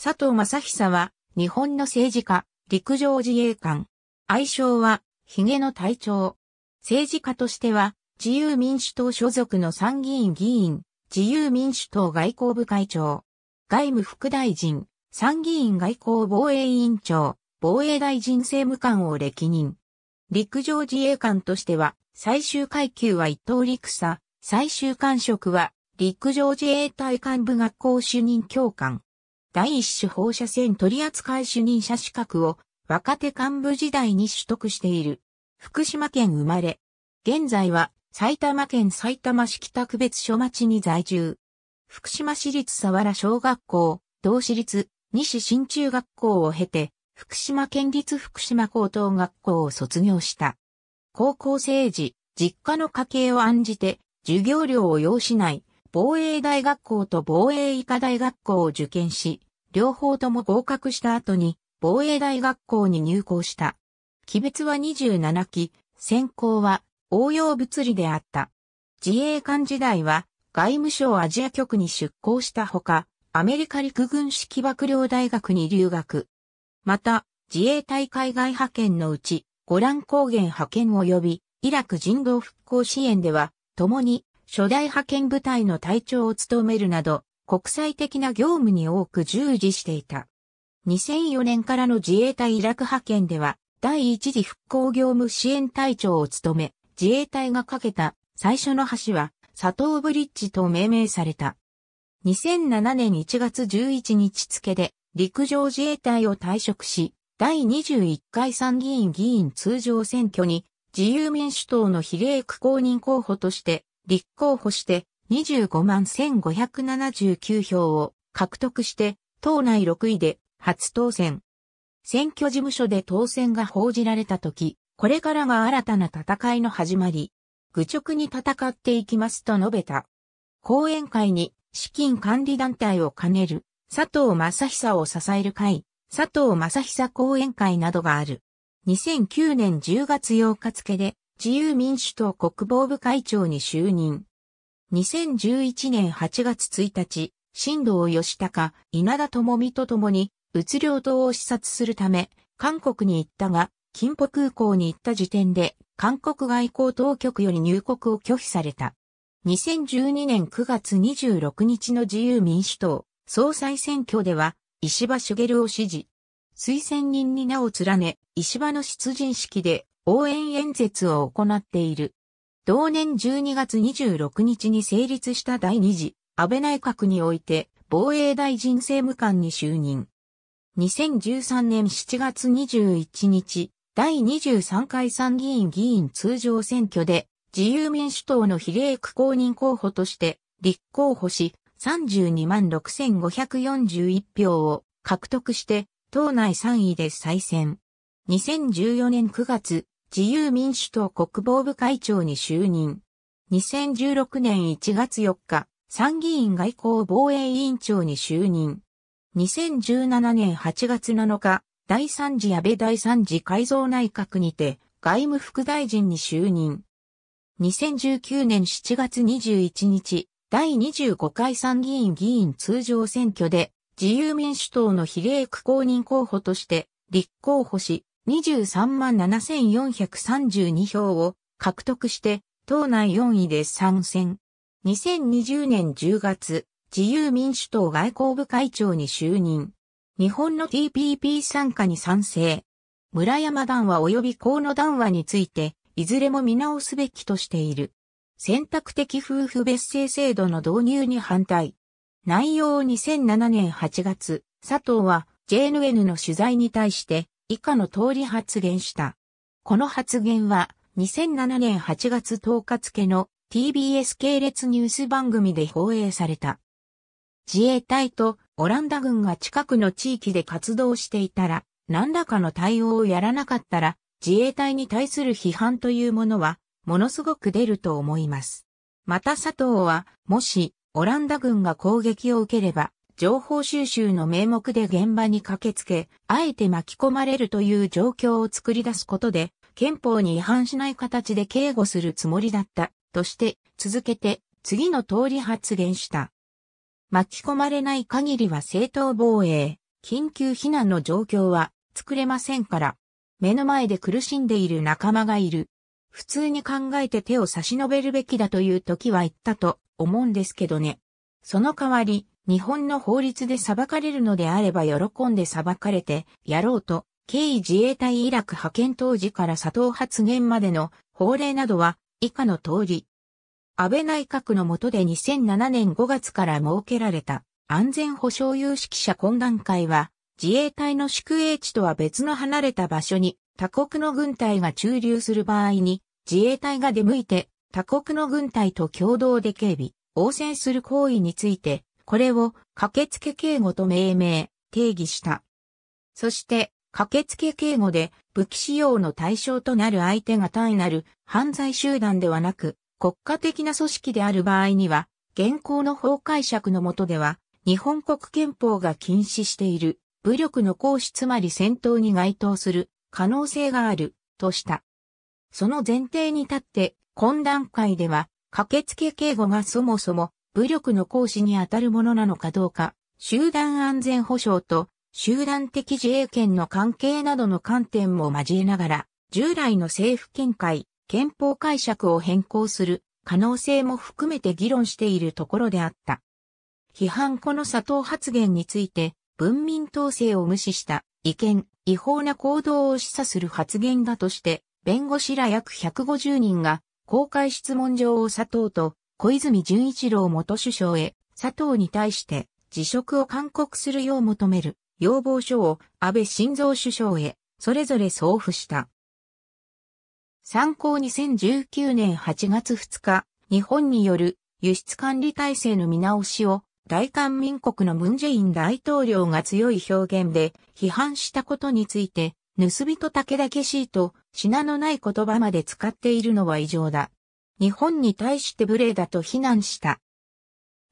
佐藤正久は、日本の政治家、陸上自衛官。愛称は、ヒゲの隊長。政治家としては、自由民主党所属の参議院議員、自由民主党外交部会長。外務副大臣、参議院外交防衛委員長、防衛大臣政務官を歴任。陸上自衛官としては、最終階級は一等陸佐、最終官職は、陸上自衛隊幹部学校主任教官。第一種放射線取扱主任者資格を若手幹部時代に取得している。福島県生まれ。現在は埼玉県埼玉市北区別所町に在住。福島市立佐原小学校、同市立西新中学校を経て、福島県立福島高等学校を卒業した。高校生時、実家の家計を案じて、授業料を要しない、防衛大学校と防衛医科大学校を受験し、両方とも合格した後に、防衛大学校に入校した。鬼別は27期、専攻は応用物理であった。自衛官時代は外務省アジア局に出向したほか、アメリカ陸軍式幕僚大学に留学。また、自衛隊海外派遣のうち、ゴラン高原派遣及び、イラク人道復興支援では、共に初代派遣部隊の隊長を務めるなど、国際的な業務に多く従事していた。2004年からの自衛隊イラク派遣では、第一次復興業務支援隊長を務め、自衛隊が架けた最初の橋は、佐藤ブリッジと命名された。2007年1月11日付で、陸上自衛隊を退職し、第21回参議院議員通常選挙に、自由民主党の比例区公認候補として、立候補して、25万1579票を獲得して、党内6位で初当選。選挙事務所で当選が報じられた時、これからが新たな戦いの始まり、愚直に戦っていきますと述べた。講演会に資金管理団体を兼ねる佐藤正久を支える会、佐藤正久講演会などがある。2009年10月8日付で自由民主党国防部会長に就任。2011年8月1日、新道義高、稲田智美と共に、うつ領島を視察するため、韓国に行ったが、金浦空港に行った時点で、韓国外交当局より入国を拒否された。2012年9月26日の自由民主党総裁選挙では、石破茂を支持。推薦人に名を連ね、石破の出陣式で応援演説を行っている。同年12月26日に成立した第2次安倍内閣において防衛大臣政務官に就任。2013年7月21日、第23回参議院議員通常選挙で自由民主党の比例区公認候補として立候補し32万6541票を獲得して党内3位で再選。2014年9月、自由民主党国防部会長に就任。2016年1月4日、参議院外交防衛委員長に就任。2017年8月7日、第3次安倍第3次改造内閣にて外務副大臣に就任。2019年7月21日、第25回参議院議員通常選挙で自由民主党の比例区公認候補として立候補し、237,432票を獲得して、党内4位で参戦。2020年10月、自由民主党外交部会長に就任。日本の TPP 参加に賛成。村山談話及び河野談話について、いずれも見直すべきとしている。選択的夫婦別姓制度の導入に反対。内容を2007年8月、佐藤は JNN の取材に対して、以下の通り発言した。この発言は2007年8月10日付の TBS 系列ニュース番組で放映された。自衛隊とオランダ軍が近くの地域で活動していたら、何らかの対応をやらなかったら、自衛隊に対する批判というものは、ものすごく出ると思います。また佐藤は、もし、オランダ軍が攻撃を受ければ、情報収集の名目で現場に駆けつけ、あえて巻き込まれるという状況を作り出すことで、憲法に違反しない形で警護するつもりだった、として、続けて、次の通り発言した。巻き込まれない限りは正当防衛、緊急避難の状況は作れませんから、目の前で苦しんでいる仲間がいる。普通に考えて手を差し伸べるべきだという時は言ったと思うんですけどね。その代わり、日本の法律で裁かれるのであれば喜んで裁かれてやろうと、経緯自衛隊イラク派遣当時から佐藤発言までの法令などは以下の通り。安倍内閣の下で2007年5月から設けられた安全保障有識者懇談会は自衛隊の宿営地とは別の離れた場所に他国の軍隊が駐留する場合に自衛隊が出向いて他国の軍隊と共同で警備、応戦する行為についてこれを駆けつけ警護と命名、定義した。そして、駆けつけ警護で武器使用の対象となる相手が単なる犯罪集団ではなく、国家的な組織である場合には、現行の法解釈のもとでは、日本国憲法が禁止している武力の行使つまり戦闘に該当する可能性があるとした。その前提に立って、今段階では、駆けつけ警護がそもそも武力の行使にあたるものなのかどうか、集団安全保障と集団的自衛権の関係などの観点も交えながら、従来の政府見解、憲法解釈を変更する可能性も含めて議論しているところであった。批判この佐藤発言について、文民統制を無視した違憲、違法な行動を示唆する発言だとして、弁護士ら約150人が公開質問状を佐藤と小泉純一郎元首相へ、佐藤に対して辞職を勧告するよう求める要望書を安倍晋三首相へ、それぞれ送付した。参考2019年8月2日、日本による輸出管理体制の見直しを大韓民国のムンジェイン大統領が強い表現で批判したことについて、盗人武田けしいと品のない言葉まで使っているのは異常だ。日本に対して無礼だと非難した。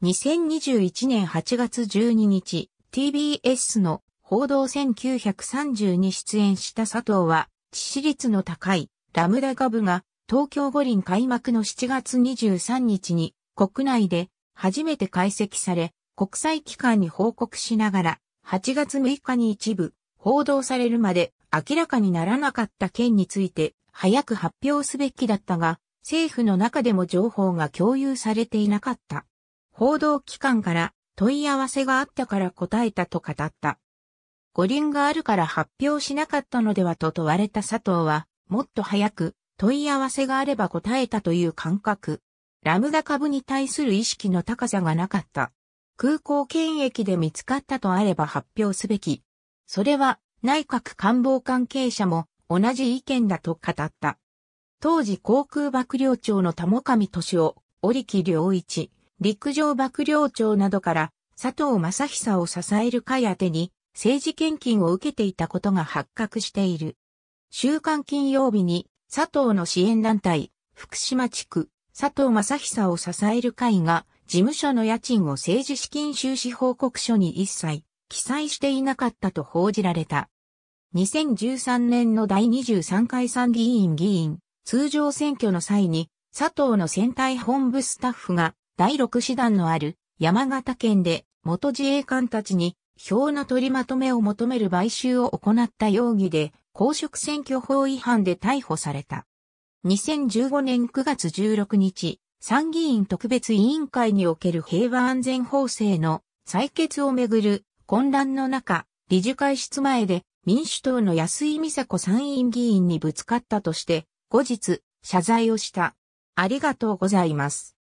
2021年8月12日、TBS の報道1930に出演した佐藤は、致死率の高いラムダ株が東京五輪開幕の7月23日に国内で初めて解析され、国際機関に報告しながら、8月6日に一部報道されるまで明らかにならなかった件について早く発表すべきだったが、政府の中でも情報が共有されていなかった。報道機関から問い合わせがあったから答えたと語った。五輪があるから発表しなかったのではと問われた佐藤は、もっと早く問い合わせがあれば答えたという感覚。ラムダ株に対する意識の高さがなかった。空港検疫で見つかったとあれば発表すべき。それは内閣官房関係者も同じ意見だと語った。当時航空幕僚長の玉上俊夫、織木良一、陸上幕僚長などから佐藤正久を支える会宛てに政治献金を受けていたことが発覚している。週刊金曜日に佐藤の支援団体、福島地区、佐藤正久を支える会が事務所の家賃を政治資金収支報告書に一切記載していなかったと報じられた。2013年の第23回参議院議員、通常選挙の際に、佐藤の選対本部スタッフが第6師団のある山形県で元自衛官たちに票の取りまとめを求める買収を行った容疑で公職選挙法違反で逮捕された。2015年9月16日、参議院特別委員会における平和安全法制の採決をめぐる混乱の中、理事会室前で民主党の安井美佐子参院議員にぶつかったとして後日、謝罪をした。ありがとうございます。